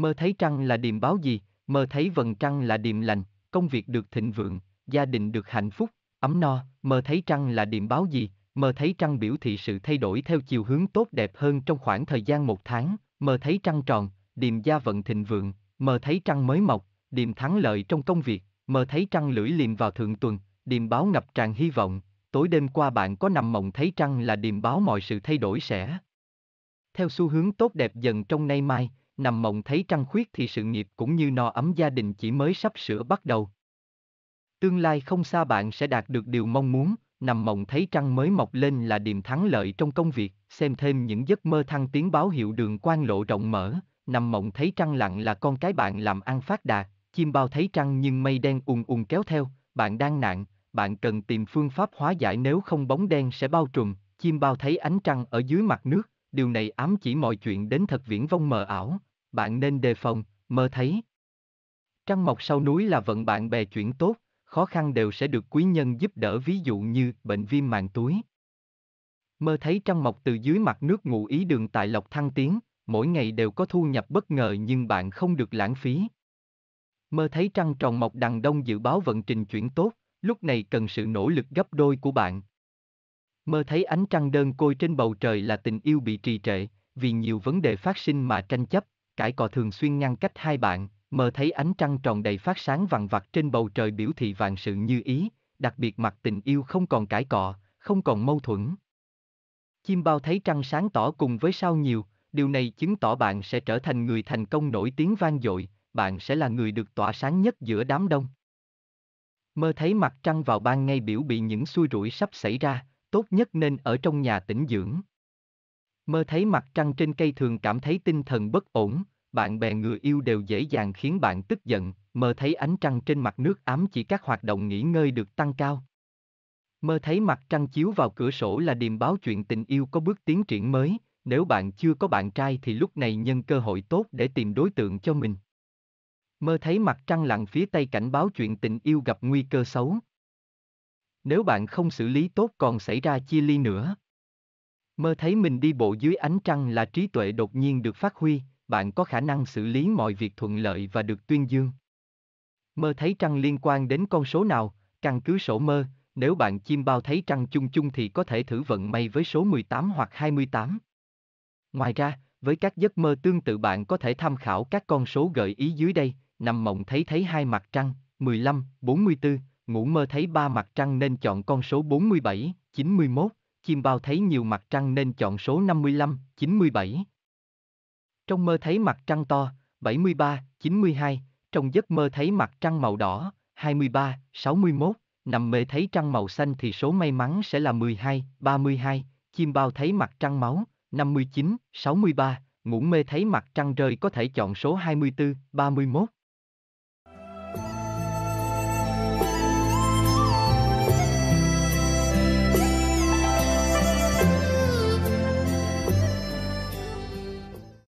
Mơ thấy trăng là điềm báo gì, mơ thấy vầng trăng là điềm lành, công việc được thịnh vượng, gia đình được hạnh phúc, ấm no, mơ thấy trăng là điềm báo gì, mơ thấy trăng biểu thị sự thay đổi theo chiều hướng tốt đẹp hơn trong khoảng thời gian một tháng, mơ thấy trăng tròn, điềm gia vận thịnh vượng, mơ thấy trăng mới mọc, điềm thắng lợi trong công việc, mơ thấy trăng lưỡi liềm vào thượng tuần, điềm báo ngập tràn hy vọng, tối đêm qua bạn có nằm mộng thấy trăng là điềm báo mọi sự thay đổi sẽ. Theo xu hướng tốt đẹp dần trong nay mai, nằm mộng thấy trăng khuyết thì sự nghiệp cũng như no ấm gia đình chỉ mới sắp sửa bắt đầu. Tương lai không xa bạn sẽ đạt được điều mong muốn, nằm mộng thấy trăng mới mọc lên là điểm thắng lợi trong công việc, xem thêm những giấc mơ thăng tiến báo hiệu đường quan lộ rộng mở, nằm mộng thấy trăng lặng là con cái bạn làm ăn phát đạt, chim bao thấy trăng nhưng mây đen ùn ùn kéo theo, bạn đang nạn, bạn cần tìm phương pháp hóa giải nếu không bóng đen sẽ bao trùm, chim bao thấy ánh trăng ở dưới mặt nước, điều này ám chỉ mọi chuyện đến thật viễn vông mờ ảo, bạn nên đề phòng, mơ thấy. Trăng mọc sau núi là vận bạn bè chuyển tốt, khó khăn đều sẽ được quý nhân giúp đỡ ví dụ như bệnh viêm màng túi. Mơ thấy trăng mọc từ dưới mặt nước ngụ ý đường tại lộc thăng tiến, mỗi ngày đều có thu nhập bất ngờ nhưng bạn không được lãng phí. Mơ thấy trăng tròn mọc đằng đông dự báo vận trình chuyển tốt, lúc này cần sự nỗ lực gấp đôi của bạn. Mơ thấy ánh trăng đơn côi trên bầu trời là tình yêu bị trì trệ, vì nhiều vấn đề phát sinh mà tranh chấp, cãi cọ thường xuyên ngăn cách hai bạn, mơ thấy ánh trăng tròn đầy phát sáng vằn vặt trên bầu trời biểu thị vạn sự như ý, đặc biệt mặt tình yêu không còn cãi cọ, không còn mâu thuẫn. Chim bao thấy trăng sáng tỏ cùng với sao nhiều, điều này chứng tỏ bạn sẽ trở thành người thành công nổi tiếng vang dội, bạn sẽ là người được tỏa sáng nhất giữa đám đông. Mơ thấy mặt trăng vào ban ngay biểu bị những xui rủi sắp xảy ra, tốt nhất nên ở trong nhà tĩnh dưỡng. Mơ thấy mặt trăng trên cây thường cảm thấy tinh thần bất ổn, bạn bè người yêu đều dễ dàng khiến bạn tức giận, mơ thấy ánh trăng trên mặt nước ám chỉ các hoạt động nghỉ ngơi được tăng cao. Mơ thấy mặt trăng chiếu vào cửa sổ là điềm báo chuyện tình yêu có bước tiến triển mới, nếu bạn chưa có bạn trai thì lúc này nhân cơ hội tốt để tìm đối tượng cho mình. Mơ thấy mặt trăng lặn phía tây cảnh báo chuyện tình yêu gặp nguy cơ xấu. Nếu bạn không xử lý tốt còn xảy ra chia ly nữa. Mơ thấy mình đi bộ dưới ánh trăng là trí tuệ đột nhiên được phát huy, bạn có khả năng xử lý mọi việc thuận lợi và được tuyên dương. Mơ thấy trăng liên quan đến con số nào, căn cứ sổ mơ, nếu bạn chim bao thấy trăng chung chung thì có thể thử vận may với số 18 hoặc 28. Ngoài ra, với các giấc mơ tương tự bạn có thể tham khảo các con số gợi ý dưới đây, nằm mộng thấy thấy hai mặt trăng, 15, 44, ngủ mơ thấy ba mặt trăng nên chọn con số 47, 91, chim bao thấy nhiều mặt trăng nên chọn số 55, 97. Trong mơ thấy mặt trăng to, 73, 92, trong giấc mơ thấy mặt trăng màu đỏ, 23, 61, nằm mê thấy trăng màu xanh thì số may mắn sẽ là 12, 32, chim bao thấy mặt trăng máu, 59, 63, ngủ mê thấy mặt trăng rơi có thể chọn số 24, 31.